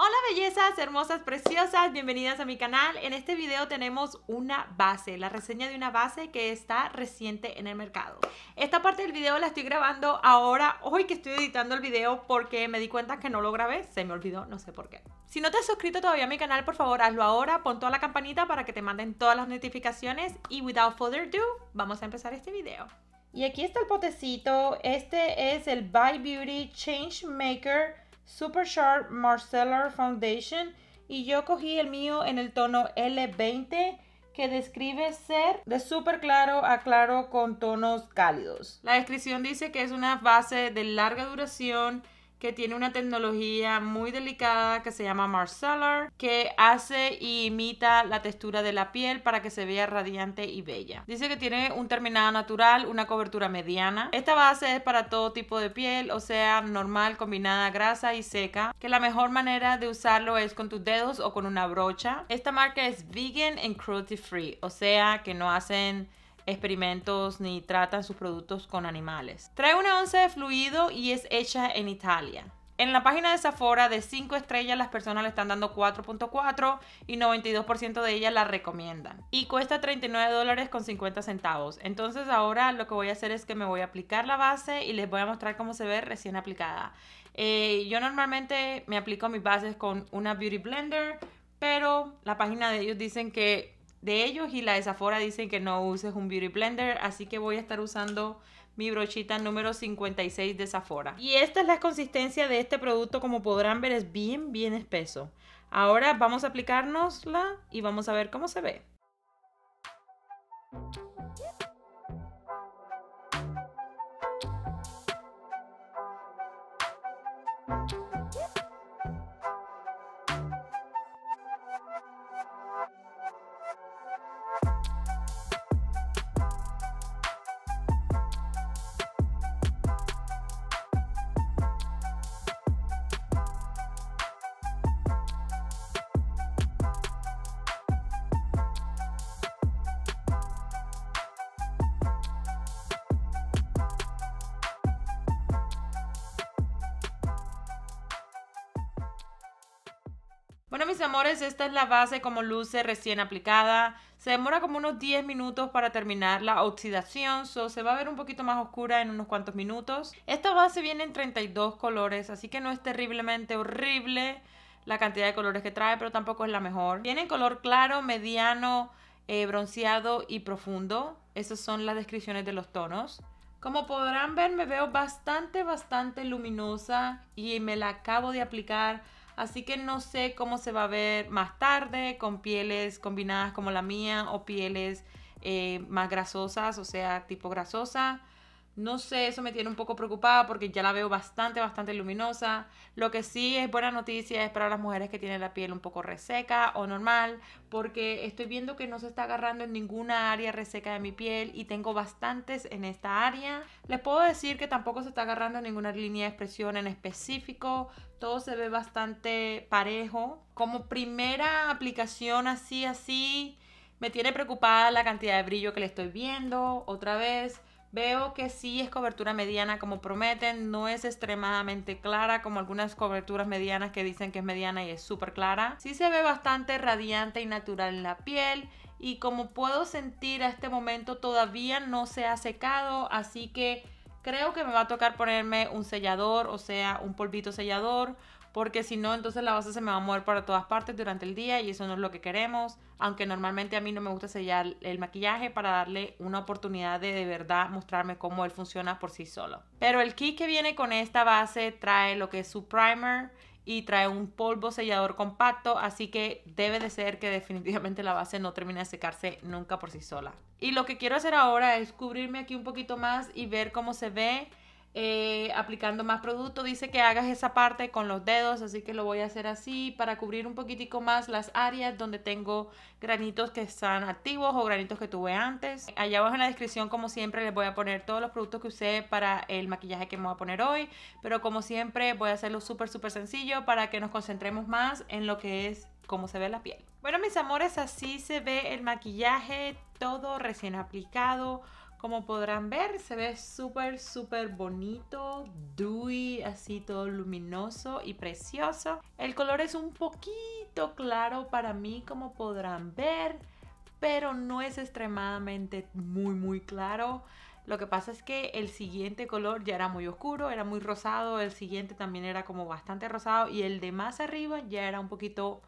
Hola bellezas, hermosas, preciosas, bienvenidas a mi canal. En este video tenemos una base, la reseña de una base que está reciente en el mercado. Esta parte del video la estoy grabando ahora, hoy que estoy editando el video porque me di cuenta que no lo grabé, se me olvidó, no sé por qué. Si no te has suscrito todavía a mi canal, por favor hazlo ahora, pon toda la campanita para que te manden todas las notificaciones y without further ado, vamos a empezar este video. Y aquí está el potecito, este es el By Beauty Change Maker Super Sharp Marceller Foundation y yo cogí el mío en el tono L20 que describe ser de súper claro a claro con tonos cálidos. La descripción dice que es una base de larga duración que tiene una tecnología muy delicada que se llama Marcellar, que hace y imita la textura de la piel para que se vea radiante y bella. Dice que tiene un terminado natural, una cobertura mediana. Esta base es para todo tipo de piel, o sea, normal, combinada, grasa y seca, que la mejor manera de usarlo es con tus dedos o con una brocha. Esta marca es vegan and cruelty free, o sea, que no hacen experimentos ni tratan sus productos con animales. Trae una onza de fluido y es hecha en Italia. En la página de Zafora de 5 estrellas las personas le están dando 4.4 y 92% de ellas la recomiendan. Y cuesta 39 dólares con 50 centavos. Entonces ahora lo que voy a hacer es que me voy a aplicar la base y les voy a mostrar cómo se ve recién aplicada. Eh, yo normalmente me aplico mis bases con una Beauty Blender, pero la página de ellos dicen que de ellos y la de Sephora dicen que no uses un Beauty Blender, así que voy a estar usando mi brochita número 56 de Sephora. Y esta es la consistencia de este producto, como podrán ver es bien, bien espeso. Ahora vamos a aplicárnosla y vamos a ver cómo se ve. Bueno, mis amores, esta es la base como luce recién aplicada. Se demora como unos 10 minutos para terminar la oxidación, so se va a ver un poquito más oscura en unos cuantos minutos. Esta base viene en 32 colores, así que no es terriblemente horrible la cantidad de colores que trae, pero tampoco es la mejor. Viene en color claro, mediano, eh, bronceado y profundo. Esas son las descripciones de los tonos. Como podrán ver, me veo bastante, bastante luminosa y me la acabo de aplicar así que no sé cómo se va a ver más tarde con pieles combinadas como la mía o pieles eh, más grasosas, o sea, tipo grasosa. No sé, eso me tiene un poco preocupada porque ya la veo bastante, bastante luminosa. Lo que sí es buena noticia es para las mujeres que tienen la piel un poco reseca o normal, porque estoy viendo que no se está agarrando en ninguna área reseca de mi piel y tengo bastantes en esta área. Les puedo decir que tampoco se está agarrando en ninguna línea de expresión en específico. Todo se ve bastante parejo. Como primera aplicación así, así, me tiene preocupada la cantidad de brillo que le estoy viendo otra vez Veo que sí es cobertura mediana como prometen, no es extremadamente clara como algunas coberturas medianas que dicen que es mediana y es súper clara. Sí se ve bastante radiante y natural en la piel y como puedo sentir a este momento todavía no se ha secado, así que creo que me va a tocar ponerme un sellador, o sea, un polvito sellador porque si no, entonces la base se me va a mover para todas partes durante el día y eso no es lo que queremos, aunque normalmente a mí no me gusta sellar el maquillaje para darle una oportunidad de de verdad mostrarme cómo él funciona por sí solo. Pero el kit que viene con esta base trae lo que es su primer y trae un polvo sellador compacto, así que debe de ser que definitivamente la base no termina de secarse nunca por sí sola. Y lo que quiero hacer ahora es cubrirme aquí un poquito más y ver cómo se ve eh, aplicando más producto. Dice que hagas esa parte con los dedos, así que lo voy a hacer así para cubrir un poquitico más las áreas donde tengo granitos que están activos o granitos que tuve antes. Allá abajo en la descripción, como siempre, les voy a poner todos los productos que usé para el maquillaje que me voy a poner hoy, pero como siempre voy a hacerlo súper, súper sencillo para que nos concentremos más en lo que es cómo se ve la piel. Bueno, mis amores, así se ve el maquillaje, todo recién aplicado, como podrán ver, se ve súper, súper bonito, dewy, así todo luminoso y precioso. El color es un poquito claro para mí, como podrán ver, pero no es extremadamente muy, muy claro. Lo que pasa es que el siguiente color ya era muy oscuro, era muy rosado, el siguiente también era como bastante rosado y el de más arriba ya era un poquito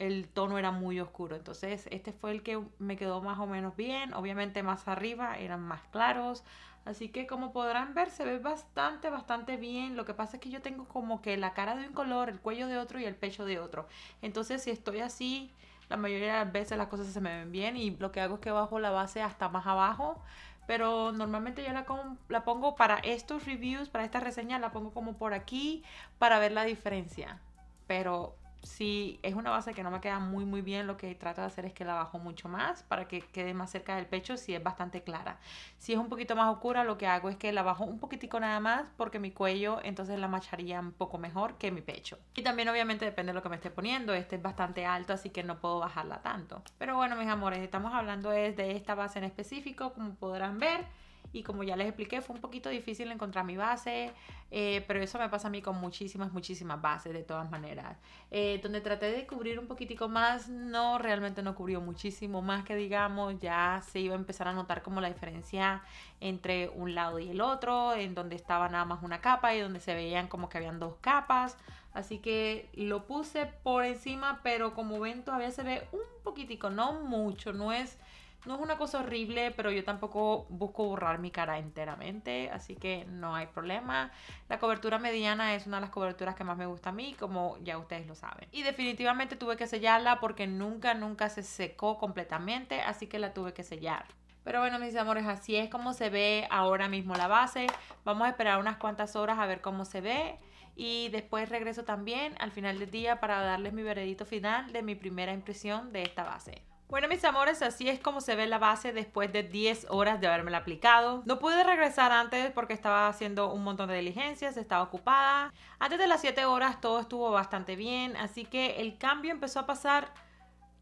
el tono era muy oscuro. Entonces este fue el que me quedó más o menos bien. Obviamente más arriba eran más claros. Así que como podrán ver se ve bastante, bastante bien. Lo que pasa es que yo tengo como que la cara de un color, el cuello de otro y el pecho de otro. Entonces si estoy así, la mayoría de las veces las cosas se me ven bien y lo que hago es que bajo la base hasta más abajo. Pero normalmente yo la, la pongo para estos reviews, para esta reseña, la pongo como por aquí para ver la diferencia. Pero si es una base que no me queda muy muy bien, lo que trato de hacer es que la bajo mucho más para que quede más cerca del pecho si es bastante clara. Si es un poquito más oscura, lo que hago es que la bajo un poquitico nada más porque mi cuello entonces la macharía un poco mejor que mi pecho. Y también obviamente depende de lo que me esté poniendo, este es bastante alto así que no puedo bajarla tanto. Pero bueno mis amores, estamos hablando es de esta base en específico, como podrán ver y como ya les expliqué, fue un poquito difícil encontrar mi base, eh, pero eso me pasa a mí con muchísimas, muchísimas bases de todas maneras. Eh, donde traté de cubrir un poquitico más, no, realmente no cubrió muchísimo más que digamos, ya se iba a empezar a notar como la diferencia entre un lado y el otro, en donde estaba nada más una capa y donde se veían como que habían dos capas. Así que lo puse por encima, pero como ven todavía se ve un poquitico, no mucho, no es no es una cosa horrible, pero yo tampoco busco borrar mi cara enteramente, así que no hay problema. La cobertura mediana es una de las coberturas que más me gusta a mí, como ya ustedes lo saben. Y definitivamente tuve que sellarla porque nunca, nunca se secó completamente, así que la tuve que sellar. Pero bueno, mis amores, así es como se ve ahora mismo la base. Vamos a esperar unas cuantas horas a ver cómo se ve. Y después regreso también al final del día para darles mi veredito final de mi primera impresión de esta base. Bueno, mis amores, así es como se ve la base después de 10 horas de haberme la aplicado. No pude regresar antes porque estaba haciendo un montón de diligencias, estaba ocupada. Antes de las 7 horas todo estuvo bastante bien, así que el cambio empezó a pasar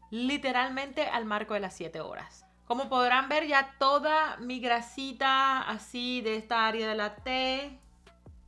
literalmente al marco de las 7 horas. Como podrán ver, ya toda mi grasita así de esta área de la T,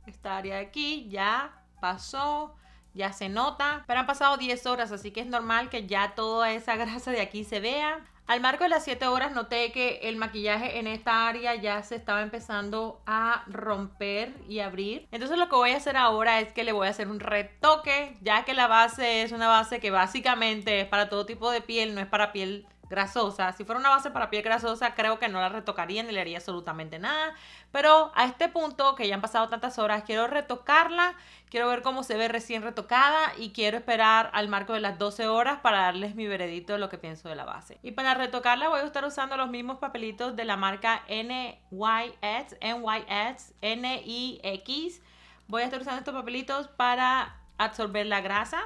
esta área de aquí, ya pasó ya se nota, pero han pasado 10 horas, así que es normal que ya toda esa grasa de aquí se vea. Al marco de las 7 horas noté que el maquillaje en esta área ya se estaba empezando a romper y abrir. Entonces lo que voy a hacer ahora es que le voy a hacer un retoque, ya que la base es una base que básicamente es para todo tipo de piel, no es para piel grasosa. Si fuera una base para piel grasosa, creo que no la retocaría ni le haría absolutamente nada. Pero a este punto, que ya han pasado tantas horas, quiero retocarla, quiero ver cómo se ve recién retocada y quiero esperar al marco de las 12 horas para darles mi veredito de lo que pienso de la base. Y para retocarla voy a estar usando los mismos papelitos de la marca NYX, NYX, X. Voy a estar usando estos papelitos para absorber la grasa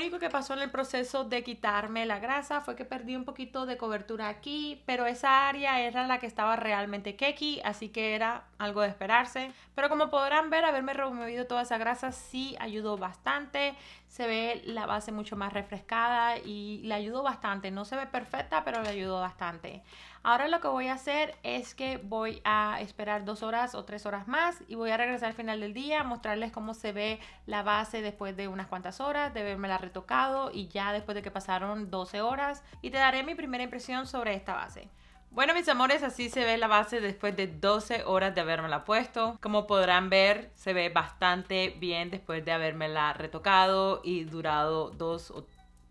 único que pasó en el proceso de quitarme la grasa fue que perdí un poquito de cobertura aquí, pero esa área era la que estaba realmente keki, así que era algo de esperarse. Pero como podrán ver, haberme removido toda esa grasa sí ayudó bastante. Se ve la base mucho más refrescada y le ayudó bastante. No se ve perfecta, pero le ayudó bastante. Ahora lo que voy a hacer es que voy a esperar dos horas o tres horas más y voy a regresar al final del día a mostrarles cómo se ve la base después de unas cuantas horas de haberme la retocado y ya después de que pasaron 12 horas y te daré mi primera impresión sobre esta base. Bueno mis amores, así se ve la base después de 12 horas de la puesto. Como podrán ver, se ve bastante bien después de la retocado y durado dos,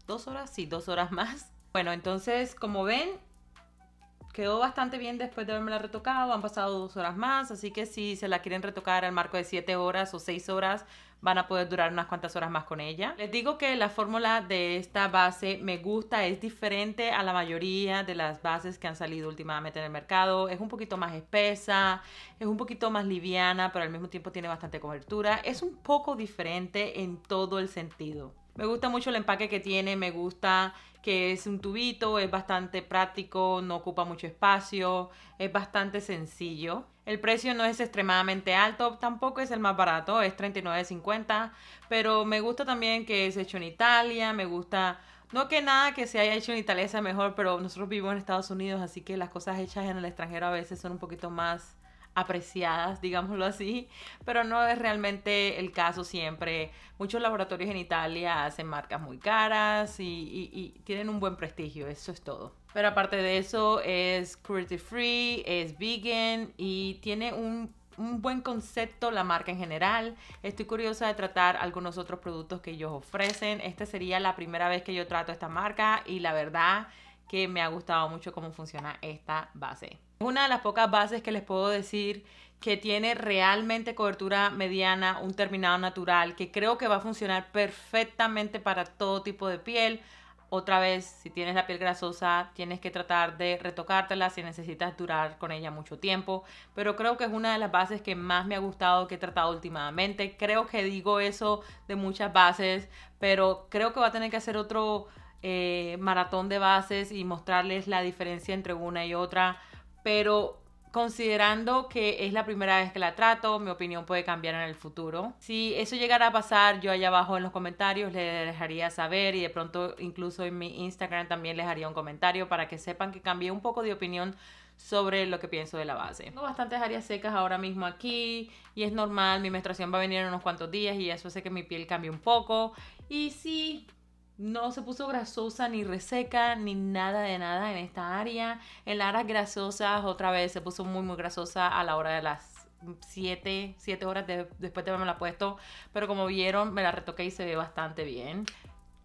dos horas, sí, dos horas más. Bueno, entonces como ven, quedó bastante bien después de haberme la retocado, han pasado dos horas más, así que si se la quieren retocar al marco de siete horas o seis horas, van a poder durar unas cuantas horas más con ella. Les digo que la fórmula de esta base me gusta, es diferente a la mayoría de las bases que han salido últimamente en el mercado. Es un poquito más espesa, es un poquito más liviana, pero al mismo tiempo tiene bastante cobertura. Es un poco diferente en todo el sentido. Me gusta mucho el empaque que tiene, me gusta que es un tubito, es bastante práctico, no ocupa mucho espacio, es bastante sencillo. El precio no es extremadamente alto, tampoco es el más barato, es $39.50, pero me gusta también que es hecho en Italia, me gusta... No que nada que se haya hecho en Italia sea mejor, pero nosotros vivimos en Estados Unidos, así que las cosas hechas en el extranjero a veces son un poquito más apreciadas, digámoslo así, pero no es realmente el caso siempre. Muchos laboratorios en Italia hacen marcas muy caras y, tienen un buen prestigio, eso es todo. Pero aparte de eso, es cruelty free, es vegan y tiene un buen concepto la marca en general. Estoy curiosa de tratar algunos otros productos que ellos ofrecen. Esta sería la primera vez que yo trato esta marca y la verdad que me ha gustado mucho cómo funciona esta base. Una de las pocas bases que les puedo decir que tiene realmente cobertura mediana, un terminado natural, que creo que va a funcionar perfectamente para todo tipo de piel. Otra vez, si tienes la piel grasosa, tienes que tratar de retocártela si necesitas durar con ella mucho tiempo. Pero creo que es una de las bases que más me ha gustado que he tratado últimamente. Creo que digo eso de muchas bases, pero creo que va a tener que hacer otro eh, maratón de bases y mostrarles la diferencia entre una y otra pero considerando que es la primera vez que la trato, mi opinión puede cambiar en el futuro. Si eso llegara a pasar, yo allá abajo en los comentarios les dejaría saber y de pronto incluso en mi Instagram también les haría un comentario para que sepan que cambié un poco de opinión sobre lo que pienso de la base. Tengo bastantes áreas secas ahora mismo aquí y es normal, mi menstruación va a venir en unos cuantos días y eso hace que mi piel cambie un poco. Y sí, no se puso grasosa ni reseca ni nada de nada en esta área. En áreas grasosas otra vez se puso muy muy grasosa a la hora de las 7, 7 horas después de haberme la puesto. Pero como vieron me la retoqué y se ve bastante bien.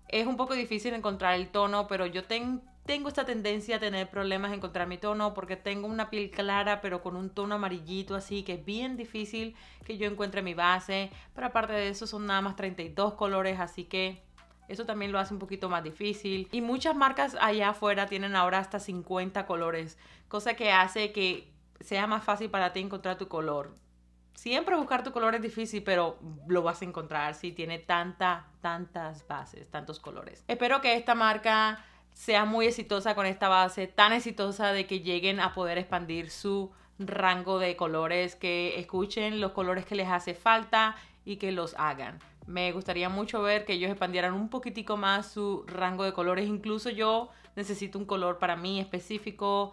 Es un poco difícil encontrar el tono, pero yo tengo esta tendencia a tener problemas en encontrar mi tono porque tengo una piel clara pero con un tono amarillito así que es bien difícil que yo encuentre mi base. Pero aparte de eso son nada más 32 colores así que eso también lo hace un poquito más difícil. Y muchas marcas allá afuera tienen ahora hasta 50 colores, cosa que hace que sea más fácil para ti encontrar tu color. Siempre buscar tu color es difícil, pero lo vas a encontrar si tiene tanta, tantas bases, tantos colores. Espero que esta marca sea muy exitosa con esta base, tan exitosa de que lleguen a poder expandir su rango de colores, que escuchen los colores que les hace falta y que los hagan. Me gustaría mucho ver que ellos expandieran un poquitico más su rango de colores. Incluso yo necesito un color para mí específico.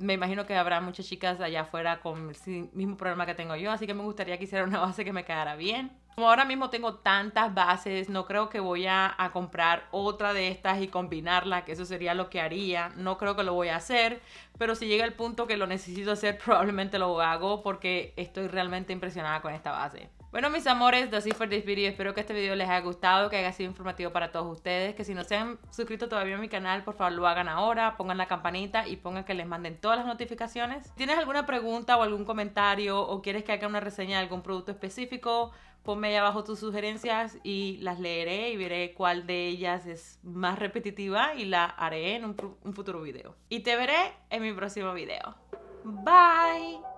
Me imagino que habrá muchas chicas allá afuera con el mismo problema que tengo yo, así que me gustaría que hiciera una base que me quedara bien. Como ahora mismo tengo tantas bases, no creo que voy a, a comprar otra de estas y combinarla, que eso sería lo que haría. No creo que lo voy a hacer, pero si llega el punto que lo necesito hacer, probablemente lo hago porque estoy realmente impresionada con esta base. Bueno, mis amores, that's it for this video. Espero que este video les haya gustado, que haya sido informativo para todos ustedes. Que si no se han suscrito todavía a mi canal, por favor lo hagan ahora. Pongan la campanita y pongan que les manden todas las notificaciones. Si tienes alguna pregunta o algún comentario o quieres que haga una reseña de algún producto específico, ponme ahí abajo tus sugerencias y las leeré y veré cuál de ellas es más repetitiva y la haré en un, un futuro video. Y te veré en mi próximo video. Bye.